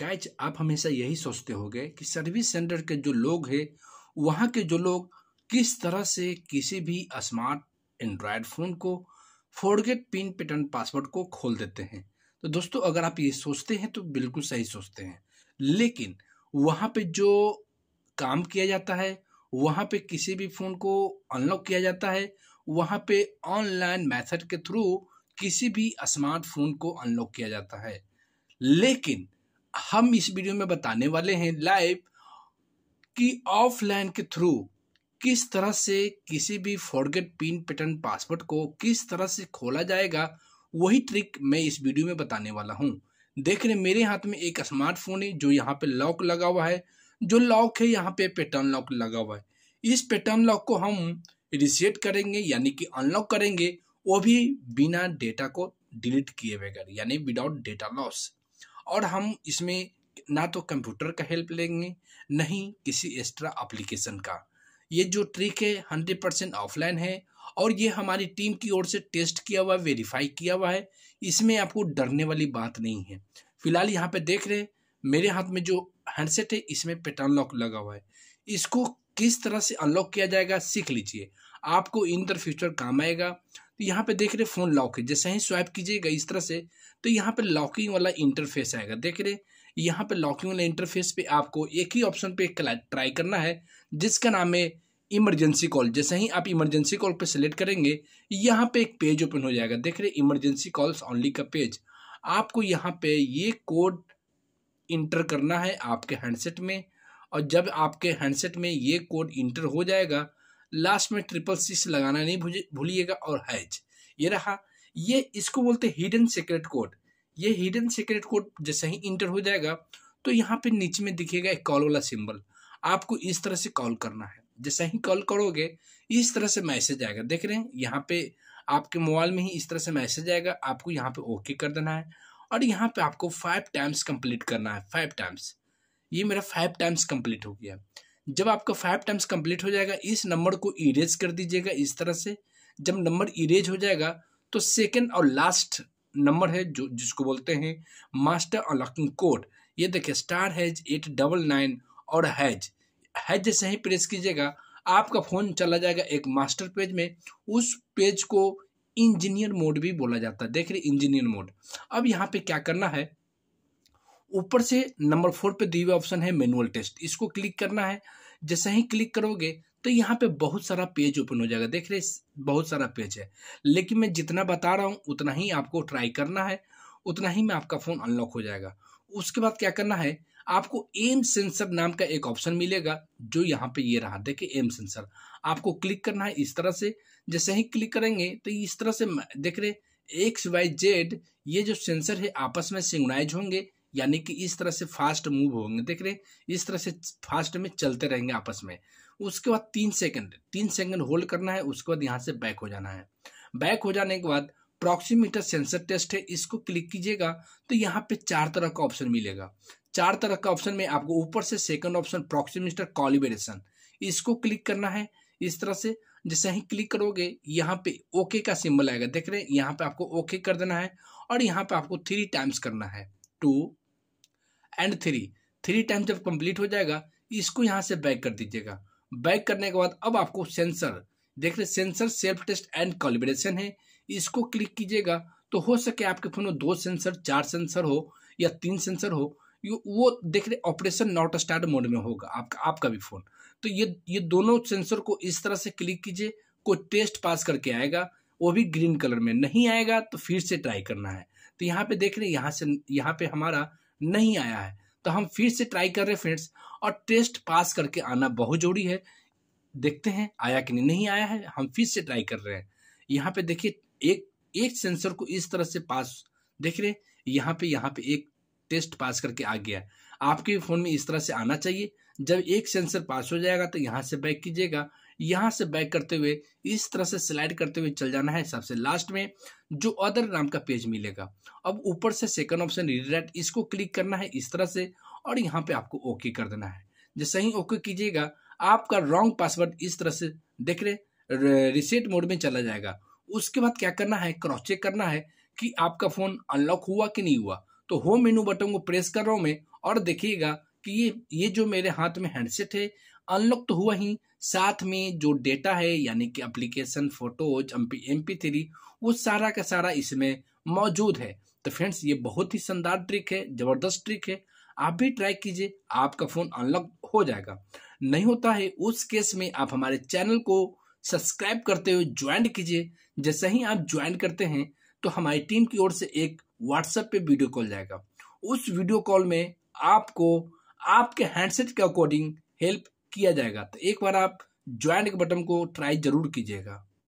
guys आप हमेशा यही सोचते होंगे कि सर्विस सेंटर के जो लोग हैं वहाँ के जो लोग किस तरह से किसी भी स्मार्ट एंड्रॉयड फ़ोन को फोरगेट पिन पैटर्न पासवर्ड को खोल देते हैं तो दोस्तों अगर आप ये सोचते हैं तो बिल्कुल सही सोचते हैं लेकिन वहाँ पे जो काम किया जाता है वहाँ पे किसी भी फ़ोन को अनलॉक किया जाता है वहाँ पे ऑनलाइन मेथड के थ्रू किसी भी स्मार्टफोन को अनलॉक किया जाता है लेकिन हम इस वीडियो में बताने वाले हैं लाइव कि ऑफलाइन के थ्रू किस तरह से किसी भी फॉरगेट पिन पैटर्न पासवर्ड को किस तरह से खोला जाएगा वही ट्रिक मैं इस वीडियो में बताने वाला हूँ देख रहे मेरे हाथ में एक स्मार्टफोन है जो यहाँ पे लॉक लगा हुआ है जो लॉक है यहाँ पे पैटर्न लॉक लगा हुआ है इस पैटर्न लॉक को हम रिसेट करेंगे यानी कि अनलॉक करेंगे वो भी बिना डेटा को डिलीट किए बगैर यानी विदाउट डेटा लॉस और हम इसमें ना तो कंप्यूटर का हेल्प लेंगे नहीं किसी एक्स्ट्रा एप्लीकेशन का ये जो ट्रिक है हंड्रेड परसेंट ऑफलाइन है और ये हमारी टीम की ओर से टेस्ट किया हुआ है वेरीफाई किया हुआ है इसमें आपको डरने वाली बात नहीं है फिलहाल यहाँ पे देख रहे मेरे हाथ में जो हैंडसेट है इसमें पेटर्न लॉक लगा हुआ है इसको किस तरह से अनलॉक किया जाएगा सीख लीजिए आपको इन द फ्यूचर काम आएगा तो यहाँ पे देख रहे फ़ोन लॉक है जैसे ही स्वाइप कीजिएगा इस तरह से तो यहाँ पे लॉकिंग वाला इंटरफेस आएगा देख रहे यहाँ पे लॉकिंग वाला इंटरफेस पे आपको एक ही ऑप्शन पे ट्राई करना है जिसका नाम है इमरजेंसी कॉल जैसे ही आप इमरजेंसी कॉल पे सेलेक्ट करेंगे यहाँ पे एक पेज ओपन हो जाएगा देख रहे इमरजेंसी कॉल्स ऑनली का पेज आपको यहाँ पे ये कोड इंटर करना है आपके हैंडसेट में और जब आपके हैंडसेट में ये कोड इंटर हो जाएगा लास्ट में ट्रिपल सिक्स लगाना नहीं भूलिएगा और हैज ये रहा ये इसको बोलते हिडन सीक्रेट कोड ये हिडन सीक्रेट कोड जैसे ही इंटर हो जाएगा तो यहाँ पे नीचे में दिखेगा एक कॉल वाला सिंबल आपको इस तरह से कॉल करना है जैसे ही कॉल करोगे इस तरह से मैसेज आएगा देख रहे हैं यहाँ पे आपके मोबाइल में ही इस तरह से मैसेज आएगा आपको यहाँ पे ओके कर देना है और यहाँ पे आपको फाइव टाइम्स कंप्लीट करना है फाइव टाइम्स ये मेरा फाइव टाइम्स कंप्लीट हो गया जब आपका फाइव टाइम्स कंप्लीट हो जाएगा इस नंबर को इरेज कर दीजिएगा इस तरह से जब नंबर इरेज हो जाएगा तो सेकेंड और लास्ट नंबर है जो जिसको बोलते हैं मास्टर अनलॉकिंग कोड ये देखिए star hash eight double nine और हैज हैज जैसे ही प्रेस कीजिएगा आपका फ़ोन चला जाएगा एक मास्टर पेज में उस पेज को इंजीनियर मोड भी बोला जाता है देख रहे इंजीनियर मोड अब यहाँ पे क्या करना है ऊपर से नंबर फोर पे दी हुई ऑप्शन है मैनुअल टेस्ट इसको क्लिक करना है जैसे ही क्लिक करोगे तो यहाँ पे बहुत सारा पेज ओपन हो जाएगा देख रहे बहुत सारा पेज है लेकिन मैं जितना बता रहा हूँ उतना ही आपको ट्राई करना है उतना ही में आपका फ़ोन अनलॉक हो जाएगा उसके बाद क्या करना है आपको एम सेंसर नाम का एक ऑप्शन मिलेगा जो यहाँ पे ये रहा देखिए एम सेंसर आपको क्लिक करना है इस तरह से जैसे ही क्लिक करेंगे तो इस तरह से देख रहे एक्स वाई जेड ये जो सेंसर है आपस में सिंगनाइज होंगे यानी कि इस तरह से फास्ट मूव होंगे देख रहे इस तरह से फास्ट में चलते रहेंगे आपस में उसके बाद तीन सेकंड तीन सेकंड होल्ड करना है उसके बाद यहाँ से बैक हो जाना है बैक हो जाने के बाद प्रॉक्सीमीटर सेंसर टेस्ट है इसको क्लिक कीजिएगा तो यहाँ पे चार तरह का ऑप्शन मिलेगा चार तरह का ऑप्शन में आपको ऊपर से सेकंड ऑप्शन प्रॉक्सीमीटर कॉलिबरेशन इसको क्लिक करना है इस तरह से जैसे ही क्लिक करोगे यहाँ पे ओके का सिंबल आएगा देख रहे हैं यहाँ पे आपको ओके कर देना है और यहाँ पे आपको थ्री टाइम्स करना है two and three three time जब कंप्लीट हो जाएगा इसको यहाँ से बैक कर दीजिएगा बैक करने के बाद अब आपको सेंसर देख रहे sensor self test and calibration है इसको क्लिक कीजिएगा तो हो सके आपके फोन में दो सेंसर चार सेंसर हो या तीन सेंसर हो वो देख रहे ऑपरेशन नॉट स्टार्ट मोड में होगा आपका आपका भी फोन तो ये ये दोनों सेंसर को इस तरह से क्लिक कीजिए कोई टेस्ट पास करके आएगा वो भी ग्रीन कलर में नहीं आएगा तो फिर से ट्राई करना है तो यहाँ पे देख रहे हैं यहाँ से यहाँ पे हमारा नहीं आया है तो हम फिर से ट्राई कर रहे हैं फ्रेंड्स और टेस्ट पास करके आना बहुत जरूरी है देखते हैं आया कि नहीं नहीं आया है हम फिर से ट्राई कर रहे हैं यहाँ पे देखिए एक एक सेंसर को इस तरह से पास देख रहे हैं यहाँ पे यहाँ पे एक टेस्ट पास करके आ गया आपके फ़ोन में इस तरह से आना चाहिए जब एक सेंसर पास हो जाएगा तो यहाँ से बैक कीजिएगा यहाँ से बैक करते हुए इस तरह से स्लाइड करते हुए चल जाना है सबसे लास्ट में जो अदर नाम का पेज मिलेगा अब ऊपर से सेकंड ऑप्शन रिडायरेक्ट इसको क्लिक करना है इस तरह से और यहाँ पे आपको ओके कर देना है जैसे ही ओके कीजिएगा आपका रॉन्ग पासवर्ड इस तरह से देख रहे रिसेट मोड में चला जाएगा उसके बाद क्या करना है क्रॉस चेक करना है कि आपका फ़ोन अनलॉक हुआ कि नहीं हुआ तो होम मेनू बटन को प्रेस कर रहा हूं मैं और देखिएगा कि ये ये जो मेरे हाथ में हैंडसेट है अनलॉक तो हुआ ही साथ में जो डेटा है यानी कि application photos M P three वो सारा का सारा इसमें मौजूद है तो फ्रेंड्स ये बहुत ही शानदार ट्रिक है ज़बरदस्त ट्रिक है आप भी ट्राई कीजिए आपका फ़ोन अनलॉक हो जाएगा नहीं होता है उस केस में आप हमारे चैनल को सब्सक्राइब करते हुए ज्वाइन कीजिए जैसे ही आप ज्वाइन करते हैं तो हमारी टीम की ओर से एक व्हाट्सएप पे वीडियो कॉल जाएगा उस वीडियो कॉल में आपको आपके हैंडसेट के अकॉर्डिंग हेल्प किया जाएगा तो एक बार आप ज्वाइन के बटन को ट्राई जरूर कीजिएगा